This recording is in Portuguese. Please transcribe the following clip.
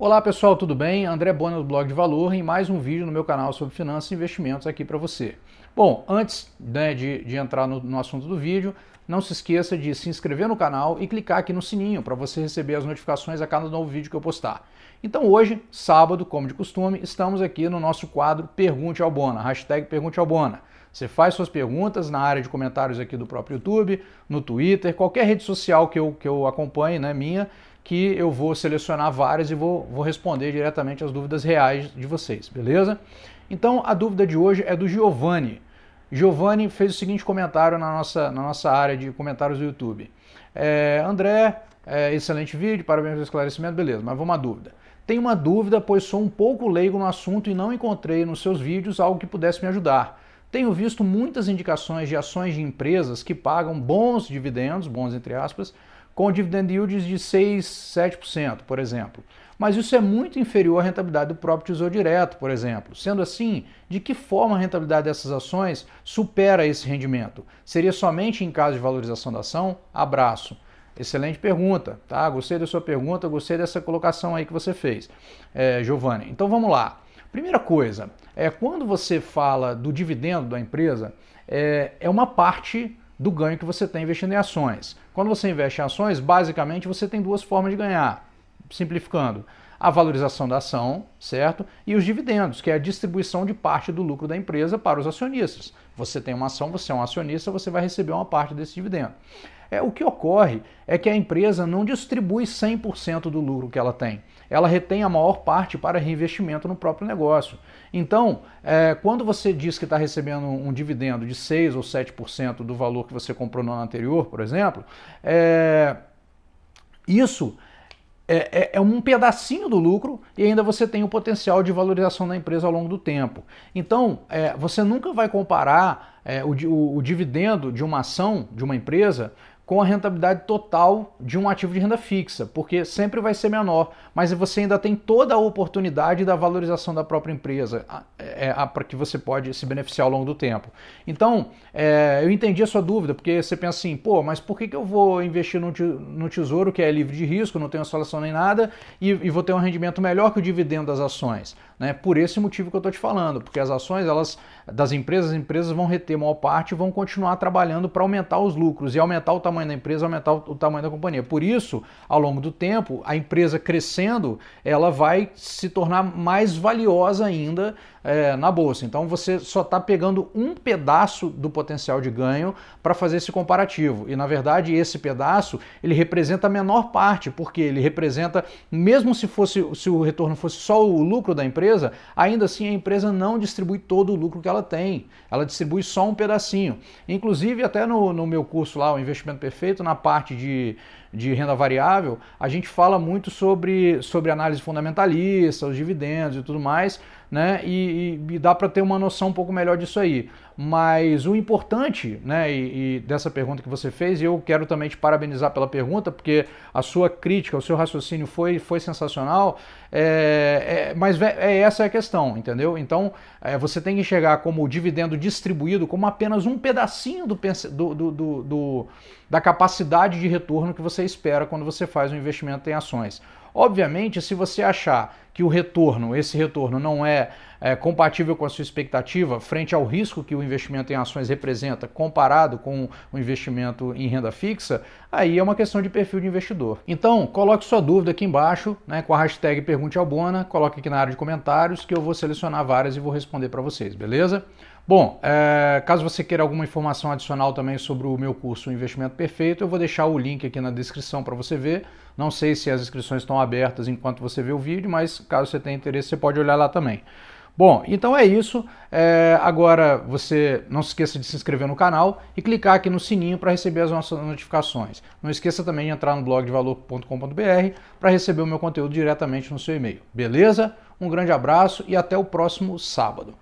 Olá pessoal, tudo bem? André Bona do Blog de Valor em mais um vídeo no meu canal sobre finanças e investimentos aqui para você. Bom, antes né, de, de, entrar no, no assunto do vídeo, não se esqueça de se inscrever no canal e clicar aqui no sininho para você receber as notificações a cada novo vídeo que eu postar. Então hoje, sábado, como de costume, estamos aqui no nosso quadro Pergunte ao Bona, hashtag Pergunte ao Bona. Você faz suas perguntas na área de comentários aqui do próprio YouTube, no Twitter, qualquer rede social que eu, que eu acompanhe, né, minha, que eu vou selecionar várias e vou, vou responder diretamente as dúvidas reais de vocês, beleza? Então a dúvida de hoje é do Giovanni. Giovanni fez o seguinte comentário na nossa, na nossa área de comentários do YouTube. É, André, é, excelente vídeo, parabéns pelo esclarecimento, beleza, mas vamos à dúvida. Tenho uma dúvida, pois sou um pouco leigo no assunto e não encontrei nos seus vídeos algo que pudesse me ajudar. Tenho visto muitas indicações de ações de empresas que pagam bons dividendos, bons entre aspas, com dividend yields de 6, 7%, por exemplo. Mas isso é muito inferior à rentabilidade do próprio Tesouro Direto, por exemplo. Sendo assim, de que forma a rentabilidade dessas ações supera esse rendimento? Seria somente em caso de valorização da ação? Abraço. Excelente pergunta, tá? Gostei da sua pergunta, gostei dessa colocação aí que você fez, é, Giovanni. Então vamos lá. Primeira coisa, é quando você fala do dividendo da empresa, é, é uma parte do ganho que você tem investindo em ações. Quando você investe em ações, basicamente você tem duas formas de ganhar, simplificando: a valorização da ação, certo? E os dividendos, que é a distribuição de parte do lucro da empresa para os acionistas. Você tem uma ação, você é um acionista, você vai receber uma parte desse dividendo. É, o que ocorre é que a empresa não distribui 100% do lucro que ela tem. Ela retém a maior parte para reinvestimento no próprio negócio. Então, é, quando você diz que está recebendo um dividendo de 6 ou 7% do valor que você comprou no ano anterior, por exemplo, é, isso é, é, é, um pedacinho do lucro e ainda você tem o potencial de valorização da empresa ao longo do tempo. Então, é, você nunca vai comparar o, dividendo de uma ação de uma empresa com a rentabilidade total de um ativo de renda fixa, porque sempre vai ser menor, mas você ainda tem toda a oportunidade da valorização da própria empresa, é, é, para que você pode se beneficiar ao longo do tempo. Então, é, eu entendi a sua dúvida, porque você pensa assim, pô, mas por que, que eu vou investir no, no tesouro que é livre de risco, não tem oscilação nem nada, e, e, vou ter um rendimento melhor que o dividendo das ações? Né? Por esse motivo que eu estou te falando, porque as ações elas das empresas, as empresas vão reter maior parte e vão continuar trabalhando para aumentar os lucros e aumentar o tamanho da empresa, aumentar o tamanho da companhia. Por isso, ao longo do tempo, a empresa crescendo, ela vai se tornar mais valiosa ainda é, na bolsa. Então você só está pegando um pedaço do potencial de ganho para fazer esse comparativo. E na verdade esse pedaço ele representa a menor parte, porque ele representa, mesmo se fosse se o retorno fosse só o lucro da empresa, ainda assim a empresa não distribui todo o lucro que ela tem. Ela distribui só um pedacinho. Inclusive até no, no meu curso lá, o Investimento Perfeito, na parte de, de renda variável, a gente fala muito sobre, sobre análise fundamentalista, os dividendos e tudo mais, né? E, e, e dá para ter uma noção um pouco melhor disso aí. Mas o importante, né, e, e, dessa pergunta que você fez, e eu quero também te parabenizar pela pergunta, porque a sua crítica, o seu raciocínio foi, foi sensacional, é, é, mas é, essa é a questão, entendeu? Então, é, você tem que enxergar como o dividendo distribuído como apenas um pedacinho do, do, do, do da capacidade de retorno que você espera quando você faz um investimento em ações. Obviamente, se você achar que o retorno, esse retorno não é, é, compatível com a sua expectativa frente ao risco que o investimento em ações representa comparado com o investimento em renda fixa, aí é uma questão de perfil de investidor. Então, coloque sua dúvida aqui embaixo, né, com a hashtag Pergunte ao Bona, coloque aqui na área de comentários que eu vou selecionar várias e vou responder para vocês, beleza? Bom, é, caso você queira alguma informação adicional também sobre o meu curso Investimento Perfeito, eu vou deixar o link aqui na descrição para você ver. Não sei se as inscrições estão abertas enquanto você vê o vídeo, mas caso você tenha interesse, você pode olhar lá também. Bom, então é isso. É, agora você não se esqueça de se inscrever no canal e clicar aqui no sininho para receber as nossas notificações. Não esqueça também de entrar no blog de valor.com.br para receber o meu conteúdo diretamente no seu e-mail. Beleza? Um grande abraço e até o próximo sábado.